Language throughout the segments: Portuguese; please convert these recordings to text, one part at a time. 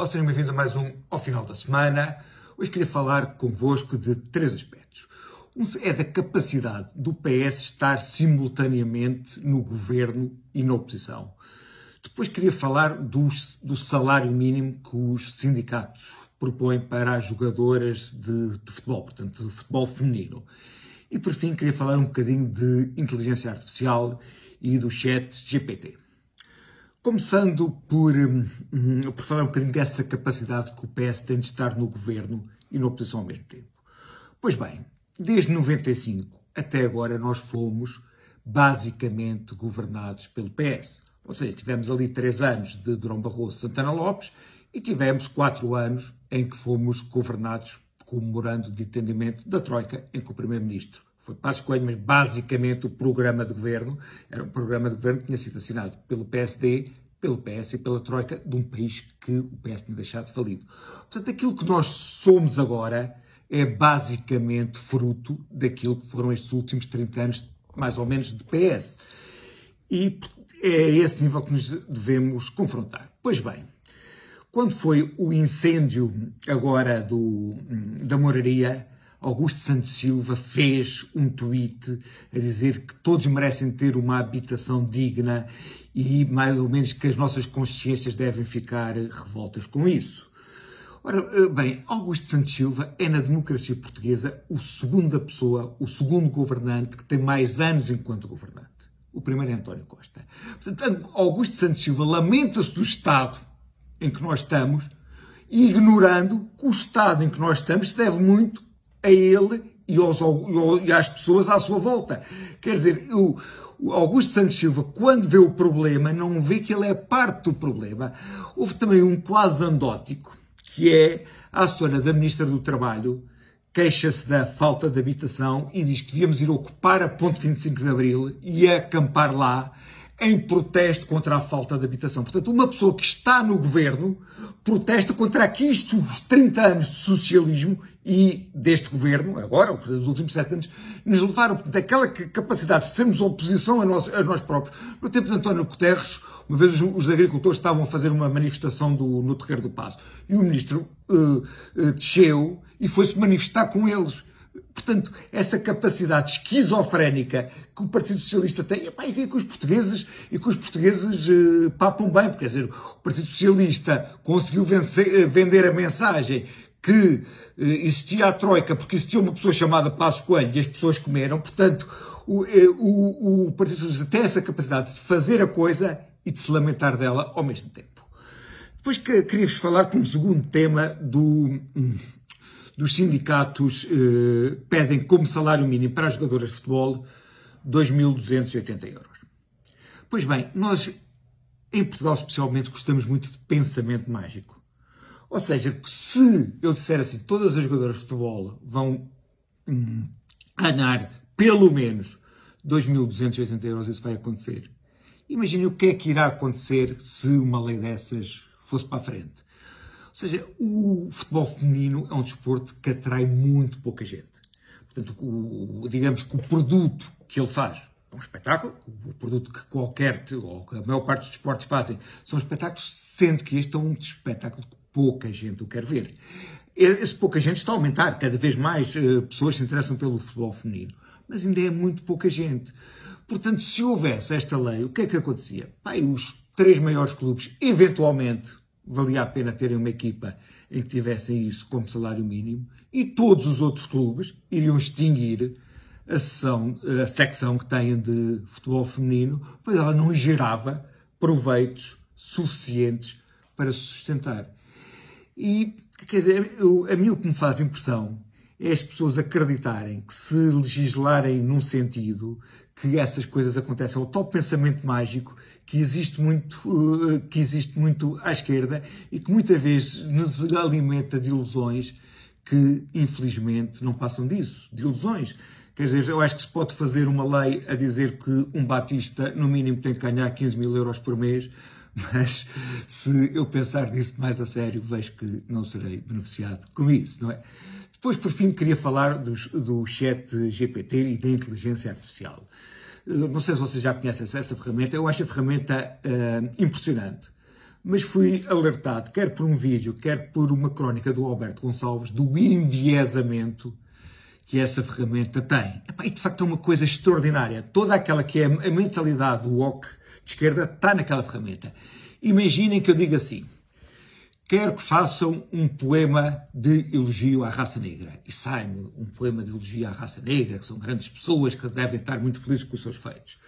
Olá, sejam bem-vindos a mais um Ao Final da Semana. Hoje queria falar convosco de três aspectos. Um é da capacidade do PS estar simultaneamente no governo e na oposição. Depois queria falar dos, do salário mínimo que os sindicatos propõem para as jogadoras de, de futebol, portanto, de futebol feminino. E por fim, queria falar um bocadinho de inteligência artificial e do chat GPT. Começando por, hum, hum, por falar um bocadinho dessa capacidade que o PS tem de estar no governo e na oposição ao mesmo tempo. Pois bem, desde 95 até agora nós fomos basicamente governados pelo PS. Ou seja, tivemos ali três anos de Durão Barroso Santana Lopes e tivemos quatro anos em que fomos governados com o memorando de entendimento da Troika em que o Primeiro-Ministro foi Passos Coelho, mas basicamente o programa de governo era um programa de governo que tinha sido assinado pelo PSD, pelo PS e pela Troika de um país que o PS tinha deixado falido. Portanto, aquilo que nós somos agora é basicamente fruto daquilo que foram estes últimos 30 anos, mais ou menos, de PS. E é esse nível que nos devemos confrontar. Pois bem, quando foi o incêndio agora do, da moraria, Augusto Santos Silva fez um tweet a dizer que todos merecem ter uma habitação digna e mais ou menos que as nossas consciências devem ficar revoltas com isso. Ora, eh, bem, Augusto Santos Silva é na democracia portuguesa o segundo pessoa, o segundo governante que tem mais anos enquanto governante. O primeiro é António Costa. Portanto, Augusto Santos Silva lamenta-se do Estado em que nós estamos, ignorando que o estado em que nós estamos se deve muito a ele e, aos, e às pessoas à sua volta. Quer dizer, o Augusto Santos Silva, quando vê o problema, não vê que ele é parte do problema. Houve também um quase andótico, que é a senhora da Ministra do Trabalho queixa-se da falta de habitação e diz que devíamos ir ocupar a Ponte 25 de Abril e acampar lá em protesto contra a falta de habitação. Portanto, uma pessoa que está no governo protesta contra aqui os 30 anos de socialismo e deste governo, agora, os últimos sete anos, nos levaram daquela capacidade de sermos oposição a nós, a nós próprios. No tempo de António Guterres, uma vez os, os agricultores estavam a fazer uma manifestação do, no Terreiro do Passo e o ministro uh, uh, desceu e foi-se manifestar com eles. Portanto, essa capacidade esquizofrénica que o Partido Socialista tem, epá, e que os portugueses, e que os portugueses eh, papam bem, porque quer dizer, o Partido Socialista conseguiu vencer, eh, vender a mensagem que eh, existia a Troika porque existia uma pessoa chamada Passo Coelho e as pessoas comeram, portanto, o, eh, o, o Partido Socialista tem essa capacidade de fazer a coisa e de se lamentar dela ao mesmo tempo. Depois que queria-vos falar como segundo tema do hum, dos sindicatos eh, pedem como salário mínimo para as jogadoras de futebol 2.280 euros. Pois bem, nós em Portugal especialmente gostamos muito de pensamento mágico. Ou seja, se eu disser assim, todas as jogadoras de futebol vão hum, ganhar pelo menos 2.280 euros, isso vai acontecer. Imagine o que é que irá acontecer se uma lei dessas fosse para a frente. Ou seja, o futebol feminino é um desporto que atrai muito pouca gente. Portanto, o, digamos que o produto que ele faz é um espetáculo, o produto que qualquer, ou que a maior parte dos desportos fazem, são espetáculos, sendo que este é um espetáculo que pouca gente o quer ver. Esse pouca gente está a aumentar, cada vez mais eh, pessoas se interessam pelo futebol feminino, mas ainda é muito pouca gente. Portanto, se houvesse esta lei, o que é que acontecia? Pai, os três maiores clubes, eventualmente, valia a pena terem uma equipa em que tivessem isso como salário mínimo, e todos os outros clubes iriam extinguir a, sessão, a secção que têm de futebol feminino, pois ela não gerava proveitos suficientes para se sustentar. E, quer dizer, eu, a mim o que me faz impressão é as pessoas acreditarem que se legislarem num sentido que essas coisas acontecem, é o tal pensamento mágico que existe muito, eh, que existe muito à esquerda e que muitas vezes nos alimenta de ilusões que infelizmente não passam disso, de ilusões. Quer dizer, eu acho que se pode fazer uma lei a dizer que um batista no mínimo tem que ganhar 15 mil euros por mês, mas se eu pensar nisso mais a sério, vejo que não serei beneficiado com isso, não é? Depois, por fim, queria falar do, do chat GPT e da inteligência artificial. Não sei se vocês já conhecem essa ferramenta, eu acho a ferramenta uh, impressionante. Mas fui alertado, quer por um vídeo, quer por uma crónica do Alberto Gonçalves, do enviesamento que essa ferramenta tem. E de facto é uma coisa extraordinária. Toda aquela que é a mentalidade do WOC de esquerda está naquela ferramenta. Imaginem que eu diga assim: Quero que façam um poema de elogio à raça negra. E sai-me um poema de elogio à raça negra, que são grandes pessoas que devem estar muito felizes com os seus feitos.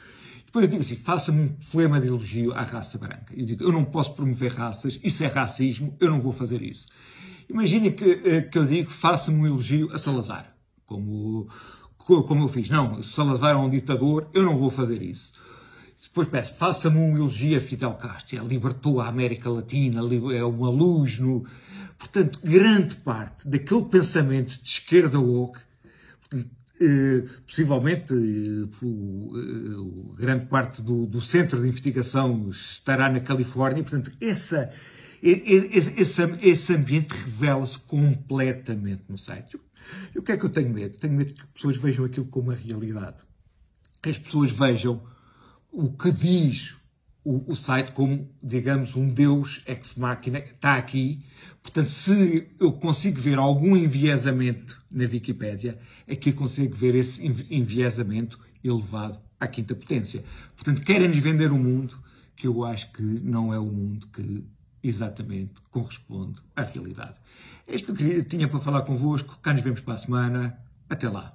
Depois eu digo assim: faça-me um poema de elogio à raça branca. Eu digo: eu não posso promover raças, isso é racismo, eu não vou fazer isso. Imagine que, eh, que eu digo: faça-me um elogio a Salazar, como, como eu fiz. Não, Salazar é um ditador, eu não vou fazer isso. Depois peço, faça-me um elogio a Fidel Castro. Ele libertou a América Latina, é uma luz no... Portanto, grande parte daquele pensamento de esquerda woke, eh, possivelmente eh, eh, grande parte do, do, centro de investigação estará na Califórnia, portanto, essa, esse, esse, esse ambiente revela-se completamente no site. E o que é que eu tenho medo? Tenho medo que as pessoas vejam aquilo como a realidade. Que as pessoas vejam o que diz o, o, site como, digamos, um deus ex machina, está aqui. Portanto, se eu consigo ver algum enviesamento na Wikipédia, é que eu consigo ver esse enviesamento elevado à quinta potência. Portanto, querem-nos vender um mundo que eu acho que não é o mundo que exatamente corresponde à realidade. É isto que eu tinha para falar convosco. Cá nos vemos para a semana. Até lá.